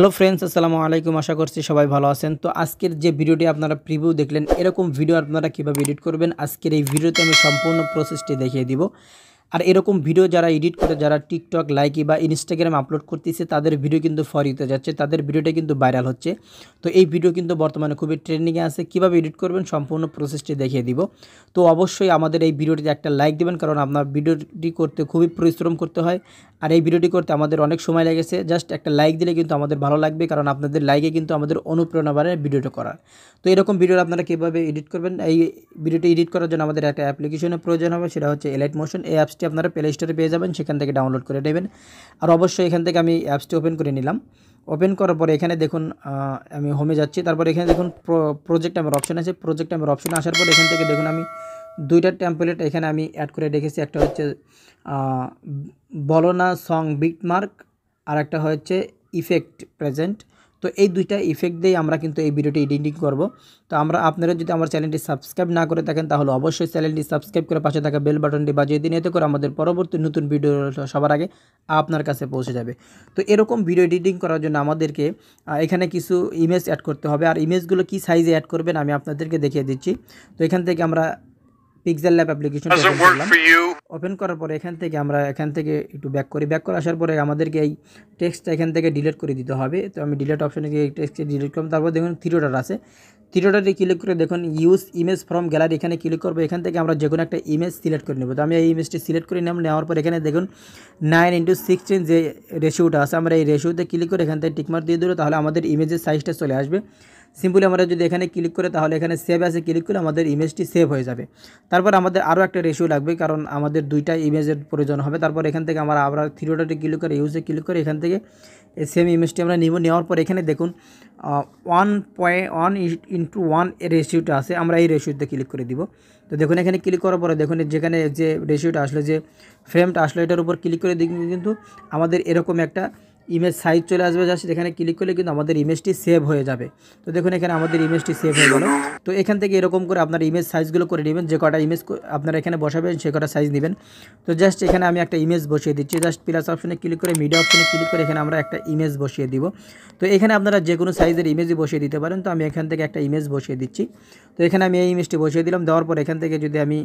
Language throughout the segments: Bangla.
হ্যালো ফ্রেন্ডস আসসালামু আলাইকুম আশা করছি সবাই ভালো আছেন তো আজকের যে ভিডিওটি আপনারা প্রিভিউ দেখলেন এরকম ভিডিও আপনারা কীভাবে এডিট করবেন আজকের এই ভিডিওতে আমি সম্পূর্ণ প্রসেসটি দেখিয়ে দিব আর এরকম ভিডিও যারা এডিট করে যারা টিকটক লাইকি বা ইনস্টাগ্রামে আপলোড করতেছে তাদের ভিডিও কিন্তু ফরিতে যাচ্ছে তাদের ভিডিওটা কিন্তু ভাইরাল হচ্ছে তো এই ভিডিও কিন্তু বর্তমানে খুবই ট্রেন্ডিংয়ে আছে কীভাবে এডিট করবেন সম্পূর্ণ প্রসেসটি দেখিয়ে দিব তো অবশ্যই আমাদের এই ভিডিওটিতে একটা লাইক দেবেন কারণ আপনার ভিডিওটি করতে খুবই পরিশ্রম করতে হয় আর এই ভিডিওটি করতে আমাদের অনেক সময় লেগেছে জাস্ট একটা লাইক দিলে কিন্তু আমাদের ভালো লাগবে কারণ আপনাদের লাইকে কিন্তু আমাদের অনুপ্রেরণা বাড়ে ভিডিওটা করার তো এরকম ভিডিও আপনারা কীভাবে এডিট করবেন এই ভিডিওটি এডিট করার জন্য আমাদের একটা অ্যাপ্লিকেশনের প্রয়োজন হবে সেটা হচ্ছে এলাইট মোশন এই অ্যাপস অ্যাপসটি আপনারা প্লে স্টোরে পেয়ে যাবেন সেখান থেকে ডাউনলোড করে নেবেন আর অবশ্যই এখান থেকে আমি অ্যাপসটি ওপেন করে নিলাম ওপেন করার পরে এখানে দেখুন আমি হোমে যাচ্ছি তারপরে এখানে দেখুন প্রজেক্ট আমার অপশন আছে প্রজেক্ট আমার অপশন আসার পর এখান থেকে দেখুন আমি দুইটা ট্যাম্পলেট এখানে আমি অ্যাড করে রেখেছি একটা হচ্ছে বলনা সং বিটমার্ক আর একটা হচ্ছে ইফেক্ট প্রেজেন্ট তো এই দুইটা ইফেক্ট দিয়ে আমরা কিন্তু এই ভিডিওটি এডিটিং করব তো আমরা আপনারা যদি আমার চ্যানেলটি সাবস্ক্রাইব না করে থাকেন তাহলে অবশ্যই চ্যানেলটি সাবস্ক্রাইব করে পাশে থাকা বেল বাটনটি বাজিয়ে দিন এতে করে আমাদের পরবর্তী নতুন ভিডিও সবার আগে আপনার কাছে পৌঁছে যাবে তো এরকম ভিডিও এডিটিং করার জন্য আমাদেরকে এখানে কিছু ইমেজ অ্যাড করতে হবে আর ইমেজগুলো কি সাইজে অ্যাড করবেন আমি আপনাদেরকে দেখিয়ে দিচ্ছি তো এখান থেকে আমরা পিক্সেল ল্যাব অ্যাপ্লিকেশন ওপেন করার পরে এখান থেকে আমরা এখান থেকে একটু ব্যাক করি ব্যাক করে আসার পরে আমাদেরকে এই টেক্সটটা এখান থেকে ডিলিট করে দিতে হবে তো আমি ডিলিট অপশানে গিয়ে টেক্সটে ডিলিট করবো তারপর দেখুন থ্রিডোটার আছে থ্রিডোটারে ক্লিক করে দেখুন ইউজ ইমেজ ফ্রম গ্যালারি এখানে ক্লিক করবো এখান থেকে আমরা যে কোনো একটা ইমেজ সিলেক্ট করে নেব তো আমি এই ইমেজটি সিলেক্ট করে নিলাম নেওয়ার পর এখানে দেখুন নাইন ইন্টু সিক্সটিন যে রেশিওটা আছে আমরা এই রেশিওতে ক্লিক করে এখান থেকে টিকমার দিয়ে দেবো তাহলে আমাদের ইমেজের সাইজটা চলে আসবে সিম্পলি আমরা যদি এখানে ক্লিক করে তাহলে এখানে সেভ আছে ক্লিক করলে আমাদের ইমেজটি সেভ হয়ে যাবে তারপর আমাদের আরও একটা রেশিও লাগবে কারণ আমাদের দুইটা ইমেজের প্রয়োজন হবে তারপর এখান থেকে আমরা আবার থ্রিডোটাতে ক্লিক করে ইউজে ক্লিক করে এখান থেকে সেম ইমেজটি আমরা নিব নেওয়ার পর এখানে দেখুন one point one into one রেশিওটা আছে আমরা এই রেশিওতে ক্লিক করে দিব তো দেখুন এখানে ক্লিক করার পরে দেখুন যেখানে যে রেশিওটা আসলে যে ফ্রেমটা আসলে এটার উপর ক্লিক করে দেখুন কিন্তু আমাদের এরকম একটা ইমেজ সাইজ চলে আসবে যা এখানে ক্লিক করলে কিন্তু আমাদের ইমেজটি সেভ হয়ে যাবে তো দেখুন এখানে আমাদের ইমেজটি সেভ হয়ে গেল তো এখান থেকে এরকম করে আপনার ইমেজ সাইজগুলো করে নেবেন যে কটা ইমেজ আপনারা এখানে বসাবেন সে কটা সাইজ নেবেন তো জাস্ট এখানে আমি একটা ইমেজ বসিয়ে দিচ্ছি জাস্ট প্লাস অপশনে ক্লিক করে মিডিয়া অপশনে ক্লিক করে এখানে আমরা একটা ইমেজ বসিয়ে দিব তো এখানে আপনারা যে কোনো সাইজের ইমেজই বসিয়ে দিতে পারেন তো আমি এখান থেকে একটা ইমেজ বসিয়ে দিচ্ছি তো এখানে আমি এই ইমেজটি বসিয়ে দিলাম দেওয়ার পর এখান থেকে যদি আমি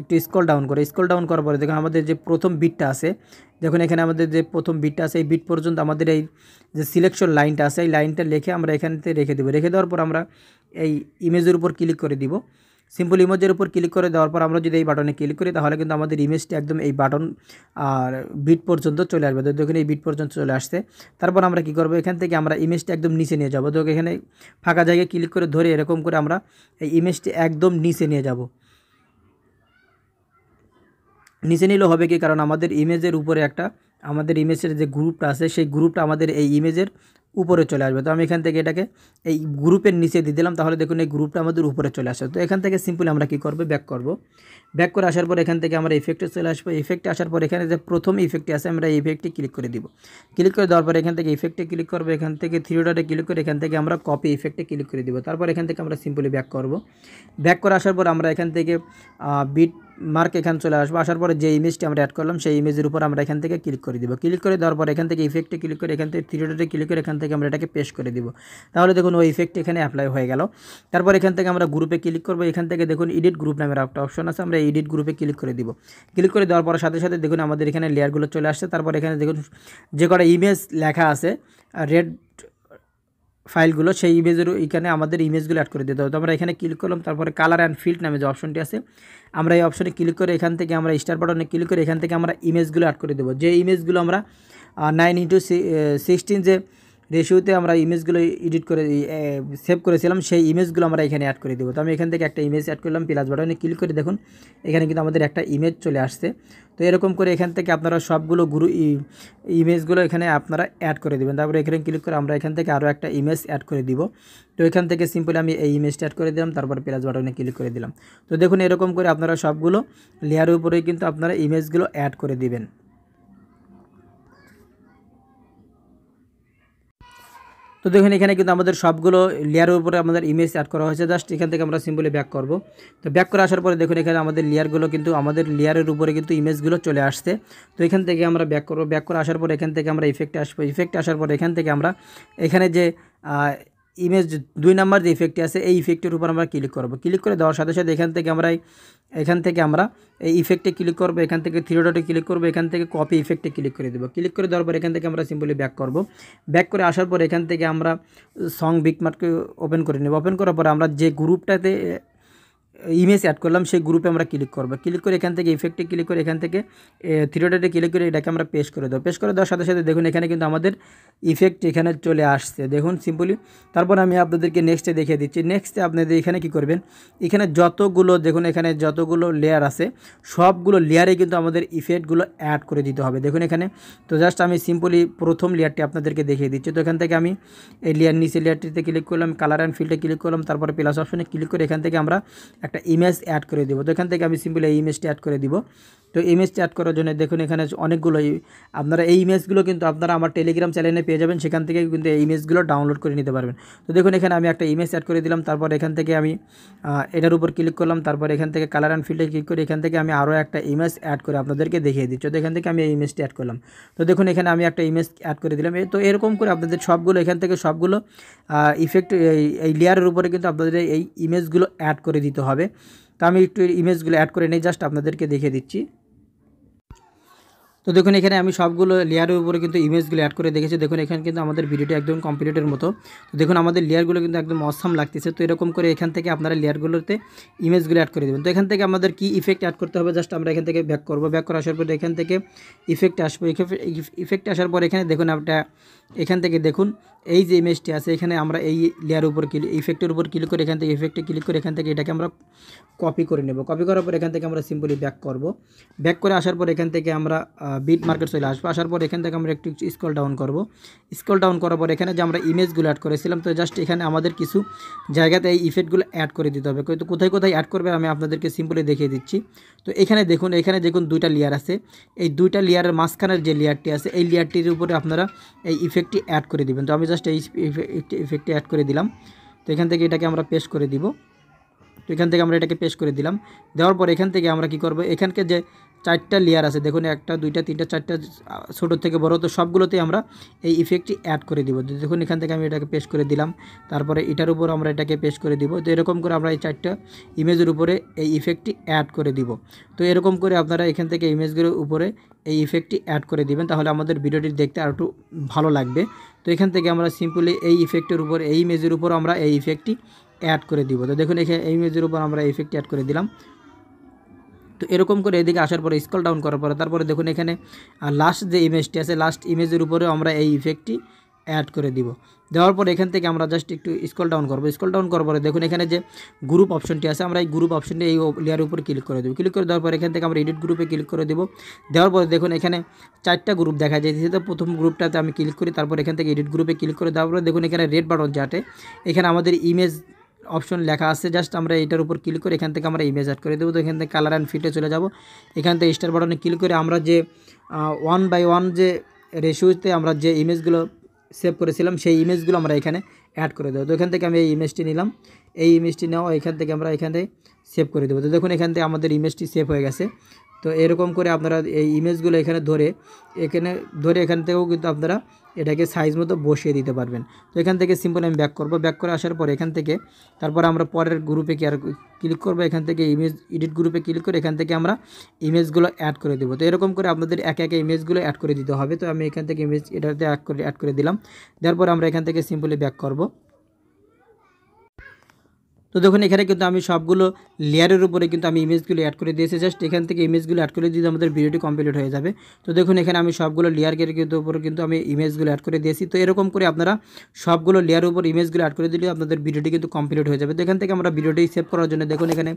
একটু স্কল ডাউন করে স্কল ডাউন করার পরে দেখুন আমাদের যে প্রথম বিটটা আছে দেখুন এখানে আমাদের যে প্রথম বিটটা আছে এই বিট পর্যন্ত আমাদের এই যে সিলেকশন লাইনটা আছে এই লাইনটা লেখে আমরা এখানেতে রেখে দেবো রেখে দেওয়ার পর আমরা এই ইমেজের উপর ক্লিক করে দিব সিম্পল ইমেজের উপর ক্লিক করে দেওয়ার পর আমরা যদি এই বাটনে ক্লিক করি তাহলে কিন্তু আমাদের ইমেজটি একদম এই বাটন আর বিট পর্যন্ত চলে আসবে তো দেখুন এই বিট পর্যন্ত চলে আসছে তারপর আমরা কি করব এখান থেকে আমরা ইমেজটি একদম নিচে নিয়ে যাবো তো এখানে ফাঁকা জায়গায় ক্লিক করে ধরে এরকম করে আমরা এই ইমেজটি একদম নিচে নিয়ে যাবো নিচে নিলেও হবে কি কারণ আমাদের ইমেজের উপরে একটা আমাদের ইমেজের যে গ্রুপটা আছে সেই গ্রুপটা আমাদের এই ইমেজের উপরে চলে আসবে তো আমি এখান থেকে এটাকে এই গ্রুপের নিচে দিয়ে দিলাম তাহলে দেখুন এই গ্রুপটা আমাদের উপরে চলে আসে তো এখান থেকে সিম্পলি আমরা কি করবো ব্যাক করব ব্যাক করে আসার পর এখান থেকে আমরা ইফেক্টে চলে আসবো ইফেক্টে আসার পর এখানে যে প্রথম ইফেক্টে আছে আমরা এই ইফেক্টে ক্লিক করে দিব ক্লিক করে দেওয়ার পর এখান থেকে ইফেক্টে ক্লিক করবো এখান থেকে থ্রি ডটে ক্লিক করে এখান থেকে আমরা কপি ইফেক্টে ক্লিক করে দিব তারপর এখান থেকে আমরা সিম্পলি ব্যাক করব ব্যাক করে আসার পর আমরা এখান থেকে বিট মার্ক এখানে চলে আসবো আসার পরে যে ইমেজটি আমরা অ্যাড করলাম সেই ইমেজের উপর আমরা এখান থেকে ক্লিক করে দিব ক্লিক করে দেওয়ার পর এখান থেকে ইফেক্টে ক্লিক করে এখান থেকে থ্রিডোটে ক্লিক করে এখান থেকে আমরা এটাকে পেশ করে দিব তাহলে দেখুন ওই ইফেক্ট এখানে অ্যাপ্লাই হয়ে গেল তারপর এখান থেকে আমরা গ্রুপে ক্লিক করবো এখান থেকে দেখুন এডিট গ্রুপ নামের একটা অপশন আছে আমরা এডিট গ্রুপে ক্লিক করে দিব ক্লিক করে দেওয়ার পর সাথে সাথে দেখুন আমাদের এখানে লেয়ারগুলো চলে আসছে তারপর এখানে দেখুন যে কটা ইমেজ লেখা আছে রেড ফাইলগুলো সেই ইমেজের এখানে আমাদের ইমেজগুলো অ্যাড করে দিতে হবে তো আমরা এখানে ক্লিক করলাম তারপরে কালার অ্যান্ড ফিল্ড নামে যে অপশনটি আছে আমরা এই অপশনে ক্লিক করে এখান থেকে আমরা স্টার বাটনে ক্লিক করে এখান থেকে আমরা ইমেজগুলো অ্যাড করে দেবো যে ইমেজগুলো আমরা নাইন ইন্টু সিক্সটিন যে রেশিওতে আমরা ইমেজগুলো এডিট করে সেভ করেছিলাম সেই ইমেজগুলো আমরা এখানে অ্যাড করে দেবো তো আমি এখান থেকে একটা ইমেজ অ্যাড করলাম প্লাস বাটনে ক্লিক করে দেখুন এখানে কিন্তু আমাদের একটা ইমেজ চলে আসছে তো এরকম করে এখান থেকে আপনারা সবগুলো গুরু ইমেজগুলো এখানে আপনারা অ্যাড করে দেবেন তারপরে এখানে ক্লিক করে আমরা এখান থেকে আরও একটা ইমেজ অ্যাড করে দিব তো এখান থেকে সিম্পলি আমি এই ইমেজটা অ্যাড করে দিলাম তারপর প্লাস বাটনে ক্লিক করে দিলাম তো দেখুন এরকম করে আপনারা সবগুলো লেয়ারের উপরেই কিন্তু আপনারা ইমেজগুলো অ্যাড করে দিবেন তো দেখুন এখানে কিন্তু আমাদের সবগুলো লেয়ারের উপরে আমাদের ইমেজ অ্যাড করা হয়েছে জাস্ট এখান থেকে আমরা সিম্পলি ব্যাক করব তো ব্যাক করে আসার পরে দেখুন এখানে আমাদের লেয়ারগুলো কিন্তু আমাদের লেয়ারের উপরে কিন্তু ইমেজগুলো চলে আসছে তো এখান থেকে আমরা ব্যাক করবো ব্যাক করে আসার পর এখান থেকে আমরা ইফেক্টে আসবো ইফেক্টে আসার পর এখান থেকে আমরা এখানে যে ইমেজ দুই নাম্বার যে ইফেক্টটি আছে এই ইফেক্টের উপর আমরা ক্লিক করব ক্লিক করে দেওয়ার সাথে সাথে এখান থেকে আমরা এখান থেকে আমরা এই ইফেক্টে ক্লিক করব এখান থেকে থ্রি ডটে ক্লিক করব এখান থেকে কপি ইফেক্টে ক্লিক করে দেবো ক্লিক করে দেওয়ার পর এখান থেকে আমরা সিম্পলি ব্যাক করব ব্যাক করে আসার পর এখান থেকে আমরা সং বিটমার্টকে ওপেন করে নেব ওপেন করার পর আমরা যে গ্রুপটাতে ইমেজ অ্যাড করলাম সেই গ্রুপে আমরা ক্লিক করবো ক্লিক করে এখান থেকে ইফেক্টে ক্লিক করে এখান থেকে থ্রিডোটে ক্লিক করে এটাকে আমরা পেশ করে দেবো পেশ করে দেওয়ার সাথে সাথে দেখুন এখানে কিন্তু আমাদের ইফেক্ট এখানে চলে আসছে দেখুন সিম্পলি তারপর আমি আপনাদেরকে নেক্সটে দেখিয়ে দিচ্ছি নেক্সটে আপনাদের এখানে কি করবেন এখানে যতগুলো দেখুন এখানে যতগুলো লেয়ার আছে সবগুলো লেয়ারে কিন্তু আমাদের ইফেক্টগুলো অ্যাড করে দিতে হবে দেখুন এখানে তো জাস্ট আমি সিম্পলি প্রথম লেয়ারটি আপনাদেরকে দেখিয়ে দিচ্ছি তো এখান থেকে আমি এই লেয়ার নিচে লেয়ারটিতে ক্লিক করলাম কালার অ্যান্ড ফিল্ডে ক্লিক করলাম তারপরে প্লাস অপশনে ক্লিক করে এখান থেকে আমরা একটা ইমেজ অ্যাড করে দেবো তো এখান থেকে আমি সিম্পলি এই ইমেজটি অ্যাড করে দিব তো ইমেজটি অ্যাড করার জন্য দেখুন এখানে অনেকগুলো আপনারা এই ইমেজগুলো কিন্তু আপনারা আমার টেলিগ্রাম চ্যানেলে পেয়ে যাবেন সেখান থেকে কিন্তু এই ইমেজগুলো ডাউনলোড করে নিতে পারবেন তো দেখুন এখানে আমি একটা ইমেজ অ্যাড করে দিলাম তারপর এখান থেকে আমি এটার উপর ক্লিক করলাম তারপর এখান থেকে কালার অ্যান্ড ফিল্ডে ক্লিক করে এখান থেকে আমি আরও একটা ইমেজ অ্যাড করে আপনাদেরকে দেখিয়ে দিচ্ছি তো এখান থেকে আমি এই ইমেজটি অ্যাড করলাম তো দেখুন এখানে আমি একটা ইমেজ অ্যাড করে দিলাম তো এরকম করে আপনাদের সবগুলো এখান থেকে সবগুলো ইফেক্ট এই লেয়ারের উপরে কিন্তু আপনাদের এই ইমেজগুলো অ্যাড করে দিতে হবে হবে তো আমি একটু ইমেজগুলো অ্যাড করে নিই জাস্ট আপনাদেরকে দেখিয়ে দিচ্ছি তো দেখুন এখানে আমি সবগুলো লেয়ারের উপরে কিন্তু ইমেজগুলো অ্যাড করে দেখেছি দেখুন এখানে কিন্তু আমাদের ভিডিওটি একদম কমপ্লিটের মতো তো দেখুন আমাদের লেয়ারগুলো কিন্তু একদম অসাম লাগতেছে তো এরকম করে এখান থেকে আপনারা লেয়ারগুলোতে ইমেজগুলো অ্যাড করে দেবেন তো এখান থেকে আমাদের কি ইফেক্ট অ্যাড করতে হবে জাস্ট আমরা এখান থেকে ব্যাক করবো ব্যাক আসার পর এখান থেকে ইফেক্ট আসবো ইফেক্ট আসার পর এখানে দেখুন একটা এখান থেকে দেখুন এই যে ইমেজটি আছে এখানে আমরা এই লেয়ার উপর ক্লিক ইফেক্টের উপর ক্লিক করে এখান থেকে ইফেক্টে ক্লিক করে এখান থেকে এটাকে আমরা কপি করে নেব কপি করার পর এখান থেকে আমরা সিম্পলি ব্যাক করব ব্যাক করে আসার পর এখান থেকে আমরা বিট মার্কেট চলে আসবো আসার পর এখান থেকে আমরা একটু স্কল ডাউন করব স্কল ডাউন করার পর এখানে যে আমরা ইমেজগুলো অ্যাড করেছিলাম তো জাস্ট এখানে আমাদের কিছু জায়গাতে এই ইফেক্টগুলো অ্যাড করে দিতে হবে কিন্তু কোথায় কোথায় অ্যাড করবে আমি আপনাদেরকে সিম্পলি দেখিয়ে দিচ্ছি তো এখানে দেখুন এখানে দেখুন দুইটা লেয়ার আছে এই দুইটা লেয়ারের মাঝখানের যে লেয়ারটি আছে এই লেয়ারটির উপরে আপনারা এই ইফেক্টটি অ্যাড করে দেবেন তো আমি জাস্ট এই ইফেক্টে অ্যাড করে দিলাম তো এখান থেকে এটাকে আমরা পেস্ট করে দিব তো এখান থেকে আমরা এটাকে পেস্ট করে দিলাম দেওয়ার পর এখান থেকে আমরা কি করব এখানকে যে চারটা লেয়ার আছে দেখুন একটা দুইটা তিনটা চারটা ছোটো থেকে বড় তো সবগুলোতেই আমরা এই ইফেক্টটি অ্যাড করে দিব দেখুন এখান থেকে আমি এটাকে পেস্ট করে দিলাম তারপরে এটার উপর আমরা এটাকে পেস্ট করে দিব তো এরকম করে আমরা এই চারটা ইমেজের উপরে এই ইফেক্টটি অ্যাড করে দিব তো এরকম করে আপনারা এখান থেকে ইমেজগুলোর উপরে এই ইফেক্টটি অ্যাড করে দিবেন তাহলে আমাদের ভিডিওটি দেখতে আর একটু ভালো লাগবে তো এখান থেকে আমরা সিম্পলি এই ইফেক্টের উপর এই ইমেজের উপর আমরা এই ইফেক্টটি অ্যাড করে দিব তো দেখুন এখানে এই ইমেজের উপর আমরা এই ইফেক্টটি অ্যাড করে দিলাম তো এরকম করে এদিকে আসার পরে স্কল ডাউন করার পরে তারপরে দেখুন এখানে লাস্ট যে ইমেজটি আছে লাস্ট ইমেজের উপরে আমরা এই ইফেক্টটি অ্যাড করে দিব দেওয়ার পর এখান থেকে আমরা জাস্ট একটু স্কল ডাউন করবো স্কল ডাউন করার পরে দেখুন এখানে যে গ্রুপ অপশনটি আছে আমরা এই গ্রুপ অপশনটি এই লেয়ারের উপর ক্লিক করে দেবো ক্লিক করে দেওয়ার পর এখান থেকে আমরা এডিট গ্রুপে ক্লিক করে দেবো দেওয়ার পরে দেখুন এখানে চারটা গ্রুপ দেখা যায় তো প্রথম গ্রুপটাতে আমি ক্লিক করি তারপর এখান থেকে এডিট গ্রুপে ক্লিক করে দেওয়ার পরে দেখুন এখানে রেড বাটন যাটে এখানে আমাদের ইমেজ অপশন লেখা আছে জাস্ট আমরা এটার উপর ক্লিক করে এখান থেকে আমরা ইমেজ অ্যাড করে দেবো তো এখান থেকে কালার অ্যান্ড ফিটে চলে যাব এখান থেকে স্টার বাটনে ক্লিক করে আমরা যে ওয়ান বাই ওয়ান যে রেশিওতে আমরা যে ইমেজগুলো সেভ করেছিলাম সেই ইমেজগুলো আমরা এখানে অ্যাড করে দেবো তো এখান থেকে আমি এই ইমেজটি নিলাম এই ইমেজটি নেওয়া এখান থেকে আমরা এখান থেকে সেভ করে দেবো তো দেখুন এখান থেকে আমাদের ইমেজটি সেভ হয়ে গেছে তো এরকম করে আপনারা এই ইমেজগুলো এখানে ধরে এখানে ধরে এখান থেকেও কিন্তু আপনারা এটাকে সাইজ মতো বসিয়ে দিতে পারবেন তো এখান থেকে সিম্পল আমি ব্যাক করব ব্যাক করে আসার পর এখান থেকে তারপর আমরা পরের গ্রুপে কি আর ক্লিক করবো এখান থেকে ইমেজ এডিট গ্রুপে ক্লিক করে এখান থেকে আমরা ইমেজগুলো অ্যাড করে দেবো তো এরকম করে আপনাদের একে একে ইমেজগুলো অ্যাড করে দিতে হবে তো আমি এখান থেকে ইমেজ এটাতে অ্যাড করে অ্যাড করে দিলাম তারপর আমরা এখান থেকে সিম্পলি ব্যাক করবো তো দেখুন এখানে কিন্তু আমি সবগুলো লেয়ারের উপরে কিন্তু আমি ইমেজগুলো অ্যাড করে দিয়েছি জাস্ট এখান থেকে ইমেজগুলো অ্যাড করে দিলে আমাদের ভিডিওটি কমপ্লিট হয়ে যাবে তো দেখুন এখানে আমি সবগুলো লেয়ারকে কিন্তু উপরে কিন্তু আমি ইমেজগুলো অ্যাড করে দিয়েছি তো এরকম করে আপনারা সবগুলো লেয়ারের উপর ইমেজগুলো অ্যাড করে দিলে আপনাদের ভিডিওটি কিন্তু কমপ্লিট হয়ে যাবে তো এখান থেকে আমরা ভিডিওটি সেভ করার জন্য দেখুন এখানে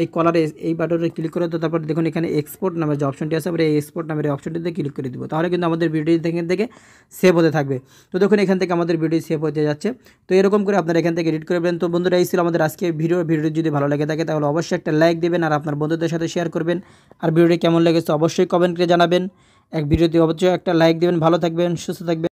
এই কলারে এই বাটনে ক্লিক করে তো তারপর দেখুন এখানে এক্সপোর্ট নামের যে অপশনটি আছে আমরা এই এক্সপোর্ট নামের এই অপশনটিতে ক্লিক করে দিব তাহলে কিন্তু আমাদের ভিডিওটি এখান থেকে সেভ হতে থাকবে তো দেখুন এখান থেকে আমাদের ভিডিও সেভ হতে যাচ্ছে তো এরকম করে আপনারা এখান থেকে এডিট করবেন তো বন্ধুরা এই ছিল আমাদের আজকে আজকে ভিডিও ভিডিওটি যদি ভালো লাগে থাকে তাহলে অবশ্যই একটা লাইক দেবেন আর আপনার বন্ধুদের সাথে শেয়ার করবেন আর ভিডিওটি কেমন লেগেছে অবশ্যই করে জানাবেন এক ভিডিওতে অবশ্যই একটা লাইক দেবেন ভালো থাকবেন সুস্থ থাকবেন